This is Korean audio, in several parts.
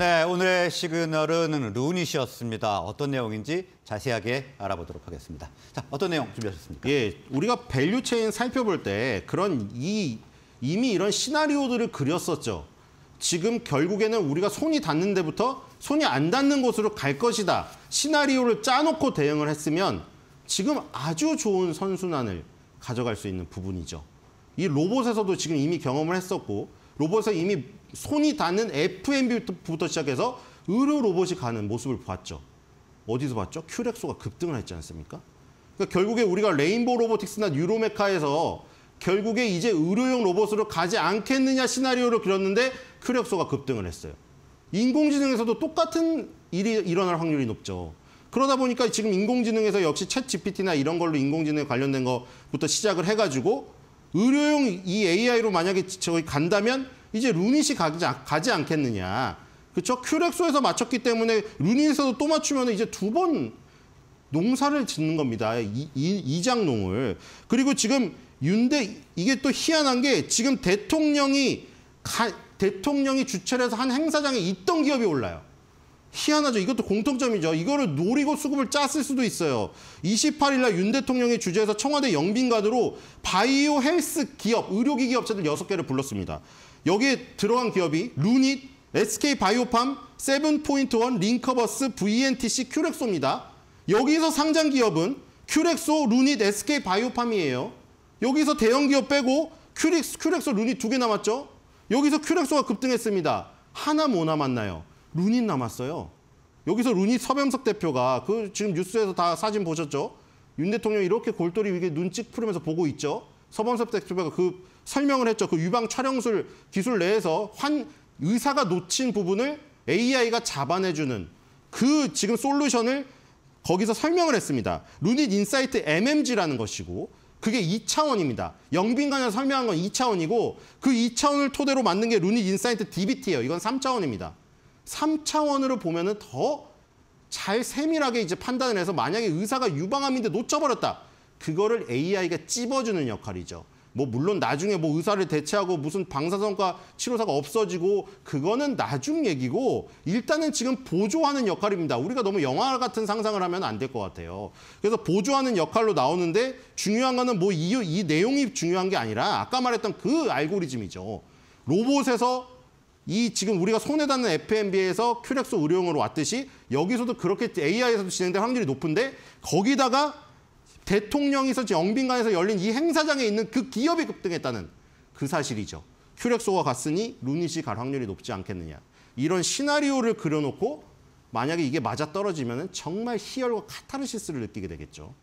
네, 오늘의 시그널은 루니시였습니다 어떤 내용인지 자세하게 알아보도록 하겠습니다. 자, 어떤 내용 준비하셨습니까? 예, 우리가 밸류 체인 살펴볼 때 그런 이 이미 이런 시나리오들을 그렸었죠. 지금 결국에는 우리가 손이 닿는 데부터 손이 안 닿는 곳으로 갈 것이다. 시나리오를 짜놓고 대응을 했으면 지금 아주 좋은 선순환을 가져갈 수 있는 부분이죠. 이 로봇에서도 지금 이미 경험을 했었고 로봇에 이미 손이 닿는 F&B부터 m 시작해서 의료 로봇이 가는 모습을 봤죠. 어디서 봤죠? 큐렉소가 급등을 했지 않습니까? 그러니까 결국에 우리가 레인보우 로보틱스나 유로메카에서 결국에 이제 의료용 로봇으로 가지 않겠느냐 시나리오를 그렸는데 큐렉소가 급등을 했어요. 인공지능에서도 똑같은 일이 일어날 확률이 높죠. 그러다 보니까 지금 인공지능에서 역시 챗 GPT나 이런 걸로 인공지능에 관련된 것부터 시작을 해가지고 의료용 이 AI로 만약에 저기 간다면 이제 루닛이 가지, 않, 가지 않겠느냐. 그렇죠? 큐렉소에서 맞췄기 때문에 루닛에서도 또 맞추면 이제 두 번 농사를 짓는 겁니다. 이, 이, 이장농을. 그리고 지금 윤대 이게 또 희한한 게 지금 대통령이 가, 대통령이 주최를 해서 한 행사장에 있던 기업이 올라요. 희한하죠. 이것도 공통점이죠. 이거를 노리고 수급을 짰을 수도 있어요. 28일 날 윤대통령의주재에서 청와대 영빈관으로 바이오 헬스 기업, 의료기 기업체들 6개를 불렀습니다. 여기에 들어간 기업이 루닛, SK 바이오팜, 세븐포인트원, 링커버스, VNTC, 큐렉소입니다. 여기서 상장 기업은 큐렉소, 루닛, SK 바이오팜이에요. 여기서 대형 기업 빼고 큐렉, 큐렉소, 루닛 두 개 남았죠? 여기서 큐렉소가 급등했습니다. 하나 뭐나맞나요 룬이 남았어요. 여기서 룬이 서병석 대표가 그 지금 뉴스에서 다 사진 보셨죠? 윤 대통령 이렇게 골똘히 이게 눈찌푸르면서 보고 있죠. 서범석 대표가 그 설명을 했죠. 그 유방 촬영술 기술 내에서 환 의사가 놓친 부분을 AI가 잡아내주는 그 지금 솔루션을 거기서 설명을 했습니다. 루닛 인사이트 MMG라는 것이고 그게 2차원입니다. 영빈관에서 설명한 건 2차원이고 그 2차원을 토대로 만든 게 루닛 인사이트 DBT예요. 이건 3차원입니다. 3차원으로 보면은 더 잘 세밀하게 이제 판단을 해서 만약에 의사가 유방암인데 놓쳐버렸다. 그거를 AI가 찝어주는 역할이죠. 뭐 물론 나중에 뭐 의사를 대체하고 무슨 방사선과 치료사가 없어지고 그거는 나중 얘기고 일단은 지금 보조하는 역할입니다. 우리가 너무 영화 같은 상상을 하면 안 될 것 같아요. 그래서 보조하는 역할로 나오는데 중요한 거는 뭐이이 내용이 중요한 게 아니라 아까 말했던 그 알고리즘이죠. 로봇에서 이 지금 우리가 손에 닿는 FMB에서 큐렉스 의료용으로 왔듯이 여기서도 그렇게 AI에서도 진행될 확률이 높은데 거기다가 대통령이서 영빈관에서 열린 이 행사장에 있는 그 기업이 급등했다는 그 사실이죠. 큐렉소가 갔으니 루닛이 갈 확률이 높지 않겠느냐. 이런 시나리오를 그려놓고 만약에 이게 맞아떨어지면 정말 희열과 카타르시스를 느끼게 되겠죠.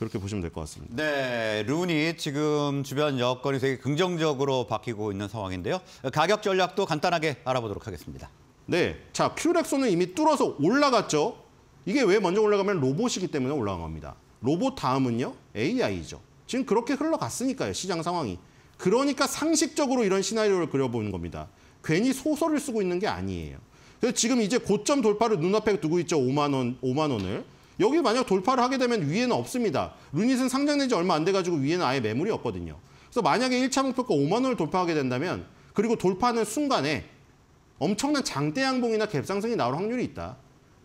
그렇게 보시면 될 것 같습니다. 네, 룬이 지금 주변 여건이 되게 긍정적으로 바뀌고 있는 상황인데요. 가격 전략도 간단하게 알아보도록 하겠습니다. 네, 자 큐렉소는 이미 뚫어서 올라갔죠. 이게 왜 먼저 올라가면 로봇이기 때문에 올라간 겁니다. 로봇 다음은요 AI죠. 지금 그렇게 흘러갔으니까요 시장 상황이. 그러니까 상식적으로 이런 시나리오를 그려보는 겁니다. 괜히 소설을 쓰고 있는 게 아니에요. 그래서 지금 이제 고점 돌파를 눈앞에 두고 있죠 5만 원 5만 원을. 여기 만약 돌파를 하게 되면 위에는 없습니다. 루닛은 상장된 지 얼마 안 돼가지고 위에는 아예 매물이 없거든요. 그래서 만약에 1차 목표가 5만 원을 돌파하게 된다면 그리고 돌파하는 순간에 엄청난 장대 양봉이나 갭 상승이 나올 확률이 있다.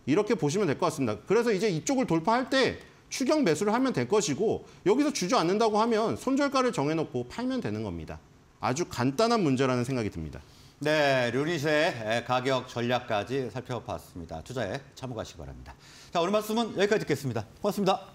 이렇게 보시면 될 것 같습니다. 그래서 이제 이쪽을 돌파할 때추경 매수를 하면 될 것이고 여기서 주저앉는다고 하면 손절가를 정해놓고 팔면 되는 겁니다. 아주 간단한 문제라는 생각이 듭니다. 네, 류닛의 가격 전략까지 살펴봤습니다. 투자에 참고하시기 바랍니다. 자, 오늘 말씀은 여기까지 듣겠습니다. 고맙습니다.